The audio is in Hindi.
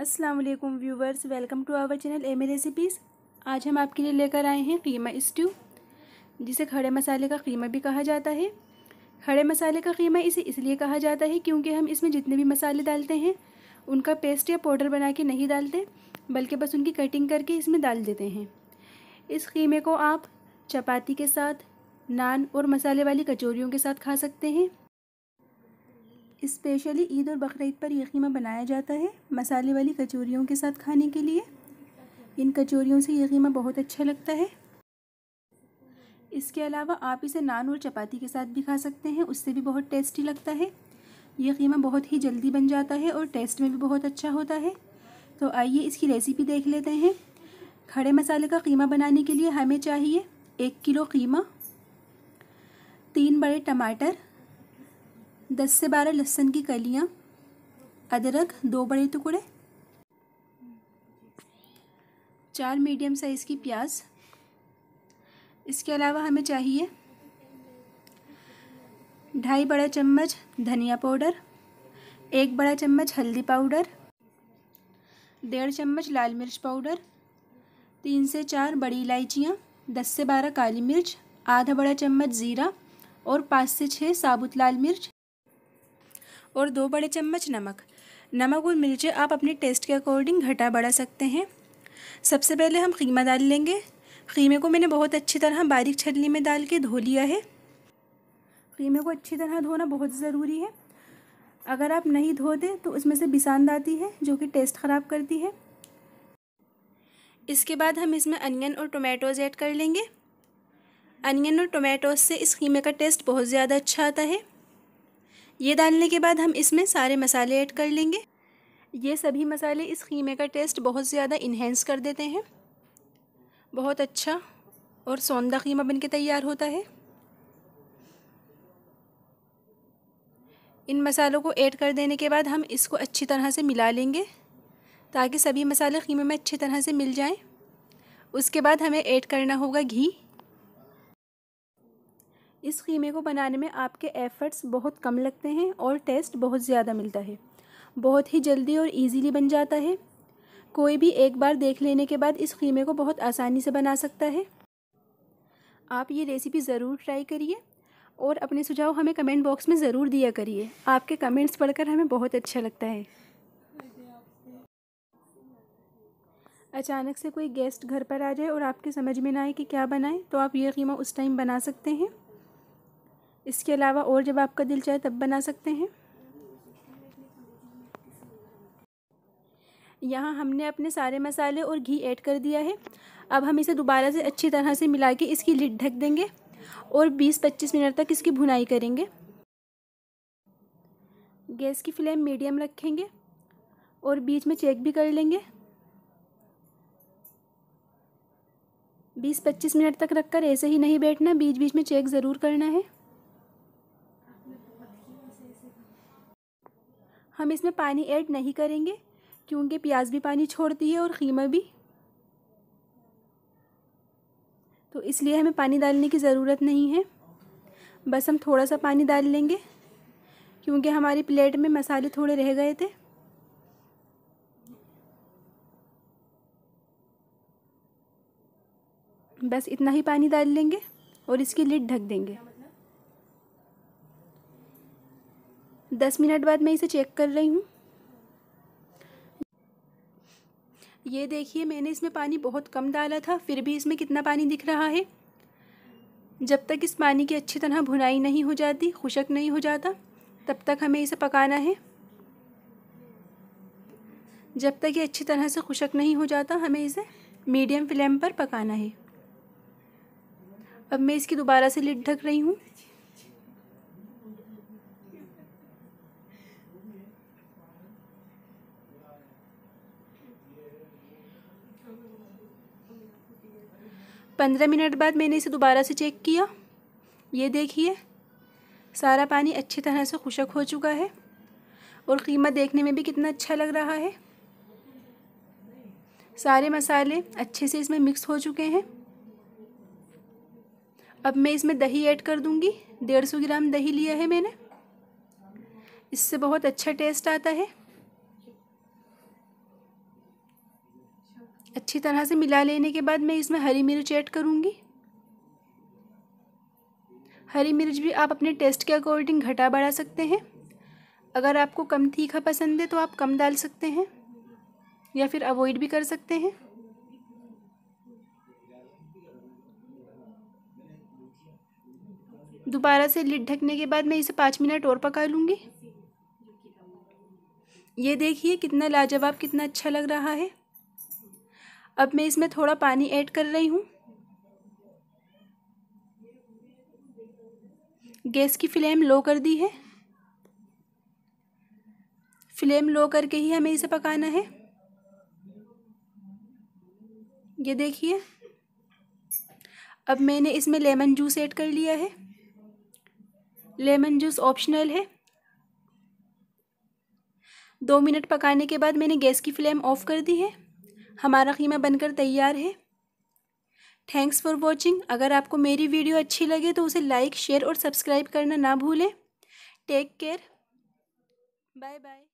अस्सलाम वालेकुम viewers welcome to our channel M A recipes आज हम आपके लिए लेकर आए हैं कीमा स्ट्यू जिसे खड़े मसाले का कीमा भी कहा जाता है खड़े मसाले का कीमा इसे इसलिए कहा जाता है क्योंकि हम इसमें जितने भी मसाले डालते हैं उनका पेस्ट या पाउडर बना के नहीं डालते बल्कि बस उनकी कटिंग करके इसमें डाल देते हैं इस कीमे को आप चपाती के साथ नान और मसाले वाली कचौरियों के साथ खा सकते हैं इस्पेशली ईद और बकरीद पर यह कीमा बनाया जाता है मसाले वाली कचौरियों के साथ खाने के लिए इन कचौरियों से ये कीमा बहुत अच्छा लगता है इसके अलावा आप इसे नान और चपाती के साथ भी खा सकते हैं उससे भी बहुत टेस्टी लगता है ये कीमा बहुत ही जल्दी बन जाता है और टेस्ट में भी बहुत अच्छा होता है तो आइए इसकी रेसिपी देख लेते हैं खड़े मसाले का कीमा बनाने के लिए हमें चाहिए एक किलो कीमा तीन बड़े टमाटर दस से बारह लहसुन की कलियाँ अदरक दो बड़े टुकड़े चार मीडियम साइज़ की प्याज इसके अलावा हमें चाहिए ढाई बड़ा चम्मच धनिया पाउडर एक बड़ा चम्मच हल्दी पाउडर डेढ़ चम्मच लाल मिर्च पाउडर तीन से चार बड़ी इलायचियाँ दस से बारह काली मिर्च आधा बड़ा चम्मच ज़ीरा और पाँच से छः साबुत लाल मिर्च और दो बड़े चम्मच नमक नमक और मिर्चें आप अपने टेस्ट के अकॉर्डिंग घटा बढ़ा सकते हैं सबसे पहले हम कीमा डाल लेंगे कीमे को मैंने बहुत अच्छी तरह बारीक छलनी में डाल के धो लिया है कीमे को अच्छी तरह धोना बहुत ज़रूरी है अगर आप नहीं धोते तो उसमें से बिसांद आती है जो कि टेस्ट ख़राब करती है इसके बाद हम इसमें अनियन और टोमेटोज़ ऐड कर लेंगे अनियन और टोमेटोज से इस कीमे का टेस्ट बहुत ज़्यादा अच्छा आता है ये डालने के बाद हम इसमें सारे मसाले ऐड कर लेंगे ये सभी मसाले इस खीमे का टेस्ट बहुत ज़्यादा इन्हेंस कर देते हैं बहुत अच्छा और सौंदा खीमा बनके तैयार होता है इन मसालों को ऐड कर देने के बाद हम इसको अच्छी तरह से मिला लेंगे ताकि सभी मसाले खीमे में अच्छी तरह से मिल जाएं उसके बाद हमें ऐड करना होगा घी इस ख़ीमे को बनाने में आपके एफ़र्ट्स बहुत कम लगते हैं और टेस्ट बहुत ज़्यादा मिलता है बहुत ही जल्दी और इजीली बन जाता है कोई भी एक बार देख लेने के बाद इस ख़ीमे को बहुत आसानी से बना सकता है आप ये रेसिपी ज़रूर ट्राई करिए और अपने सुझाव हमें कमेंट बॉक्स में ज़रूर दिया करिए आपके कमेंट्स पढ़कर हमें बहुत अच्छा लगता है अचानक से कोई गेस्ट घर पर आ जाए और आपके समझ में ना आए कि क्या बनाएं तो आप ये ख़ीमा उस टाइम बना सकते हैं इसके अलावा और जब आपका दिल चाहे तब बना सकते हैं यहाँ हमने अपने सारे मसाले और घी ऐड कर दिया है अब हम इसे दोबारा से अच्छी तरह से मिला के इसकी लिड ढक देंगे और 20-25 मिनट तक इसकी भुनाई करेंगे गैस की फ्लेम मीडियम रखेंगे और बीच में चेक भी कर लेंगे 20-25 मिनट तक रखकर ऐसे ही नहीं बैठना बीच बीच में चेक ज़रूर करना है हम इसमें पानी ऐड नहीं करेंगे क्योंकि प्याज भी पानी छोड़ती है और ख़ीमा भी तो इसलिए हमें पानी डालने की ज़रूरत नहीं है बस हम थोड़ा सा पानी डाल लेंगे क्योंकि हमारी प्लेट में मसाले थोड़े रह गए थे बस इतना ही पानी डाल लेंगे और इसकी लिड ढक देंगे दस मिनट बाद मैं इसे चेक कर रही हूँ ये देखिए मैंने इसमें पानी बहुत कम डाला था फिर भी इसमें कितना पानी दिख रहा है जब तक इस पानी की अच्छी तरह भुनाई नहीं हो जाती खुशक नहीं हो जाता तब तक हमें इसे पकाना है जब तक ये अच्छी तरह से खुशक नहीं हो जाता हमें इसे मीडियम फ्लेम पर पकाना है अब मैं इसकी दोबारा से लिड ढक रही हूँ पंद्रह मिनट बाद मैंने इसे दोबारा से चेक किया ये देखिए सारा पानी अच्छी तरह से खुशक हो चुका है और कीमत देखने में भी कितना अच्छा लग रहा है सारे मसाले अच्छे से इसमें मिक्स हो चुके हैं अब मैं इसमें दही ऐड कर दूंगी डेढ़ सौ ग्राम दही लिया है मैंने इससे बहुत अच्छा टेस्ट आता है अच्छी तरह से मिला लेने के बाद मैं इसमें हरी मिर्च ऐड करूँगी हरी मिर्च भी आप अपने टेस्ट के अकॉर्डिंग घटा बढ़ा सकते हैं अगर आपको कम तीखा पसंद है तो आप कम डाल सकते हैं या फिर अवॉइड भी कर सकते हैं दोबारा से लिड ढकने के बाद मैं इसे पाँच मिनट और पका लूँगी ये देखिए कितना लाजवाब कितना अच्छा लग रहा है अब मैं इसमें थोड़ा पानी ऐड कर रही हूँ गैस की फ्लेम लो कर दी है फ्लेम लो करके ही हमें इसे पकाना है ये देखिए अब मैंने इसमें लेमन जूस ऐड कर लिया है लेमन जूस ऑप्शनल है दो मिनट पकाने के बाद मैंने गैस की फ्लेम ऑफ़ कर दी है हमारा ख़ीमा बनकर तैयार है थैंक्स फॉर वॉचिंग अगर आपको मेरी वीडियो अच्छी लगे तो उसे लाइक शेयर और सब्सक्राइब करना ना भूलें टेक केयर बाय बाय